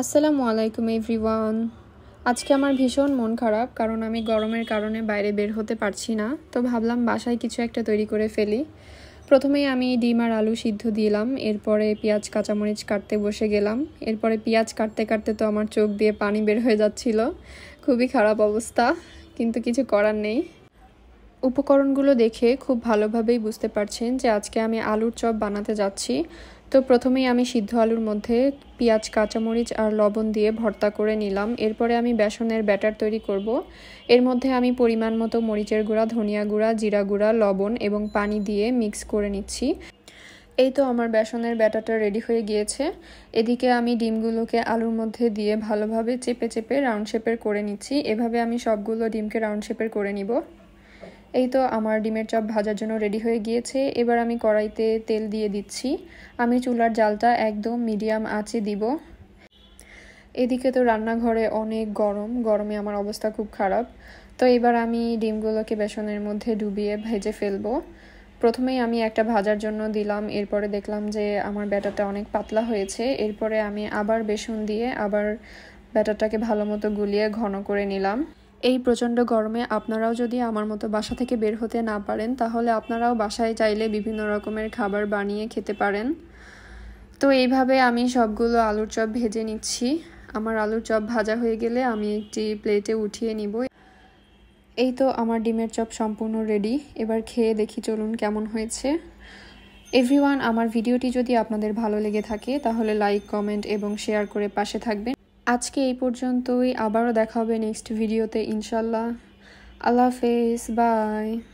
আসসালামু আলাইকুম এভরিওয়ান আজকে আমার ভীষণ মন খারাপ কারণ আমি গরমের কারণে বাইরে বের হতে পারছি না তো ভাবলাম বাসায় কিছু একটা তৈরি করে ফেলি প্রথমেই আমি ডিম আর আলু সিদ্ধ দিলাম এরপরে পেঁয়াজ কাঁচামরিচ কাটতে বসে গেলাম এরপরে পেঁয়াজ কাটতে কাটতে তো আমার চোখ দিয়ে পানি বের হয়ে যাচ্ছিল খুবই খারাপ অবস্থা কিন্তু কিছু করার নেই উপকরণগুলো দেখে খুব ভালোভাবেই বুঝতে পারছেন যে আজকে আমি আলুর চপ বানাতে যাচ্ছি তো প্রথমেই আমি সিদ্ধ আলুর মধ্যে পেঁয়াজ কাঁচামরিচ আর লবণ দিয়ে ভর্তা করে নিলাম এরপরে আমি বেসনের ব্যাটার তৈরি করব। এর মধ্যে আমি পরিমাণ মতো মরিচের গুঁড়া ধনিয়া গুঁড়া জিরা গুঁড়া লবণ এবং পানি দিয়ে মিক্স করে নিচ্ছি এই তো আমার বেসনের ব্যাটারটা রেডি হয়ে গিয়েছে এদিকে আমি ডিমগুলোকে আলুর মধ্যে দিয়ে ভালোভাবে চেপে চেপে রাউন্ড শেপের করে নিচ্ছি এভাবে আমি সবগুলো ডিমকে রাউন্ড শেপের করে নিব এই তো আমার ডিমের চপ ভাজার জন্য রেডি হয়ে গিয়েছে এবার আমি কড়াইতে তেল দিয়ে দিচ্ছি আমি চুলার জালটা একদম মিডিয়াম আঁচে দিব এদিকে তো রান্নাঘরে অনেক গরম গরমে আমার অবস্থা খুব খারাপ তো এবার আমি ডিমগুলোকে বেসনের মধ্যে ডুবিয়ে ভেজে ফেলব প্রথমেই আমি একটা ভাজার জন্য দিলাম এরপরে দেখলাম যে আমার ব্যাটারটা অনেক পাতলা হয়েছে এরপরে আমি আবার বেসন দিয়ে আবার ব্যাটারটাকে ভালো মতো গুলিয়ে ঘন করে নিলাম এই প্রচণ্ড গরমে আপনারাও যদি আমার মতো বাসা থেকে বের হতে না পারেন তাহলে আপনারাও বাসায় চাইলে বিভিন্ন রকমের খাবার বানিয়ে খেতে পারেন তো এইভাবে আমি সবগুলো আলুর চপ ভেজে নিচ্ছি আমার আলুর চপ ভাজা হয়ে গেলে আমি একটি প্লেটে উঠিয়ে নিব এই তো আমার ডিমের চপ সম্পূর্ণ রেডি এবার খেয়ে দেখি চলুন কেমন হয়েছে এভরিওয়ান আমার ভিডিওটি যদি আপনাদের ভালো লেগে থাকে তাহলে লাইক কমেন্ট এবং শেয়ার করে পাশে থাকবেন আজকে এই পর্যন্তই আবারও দেখা হবে নেক্সট ভিডিওতে ইনশাল্লাহ আল্লাহ হাফেজ বাই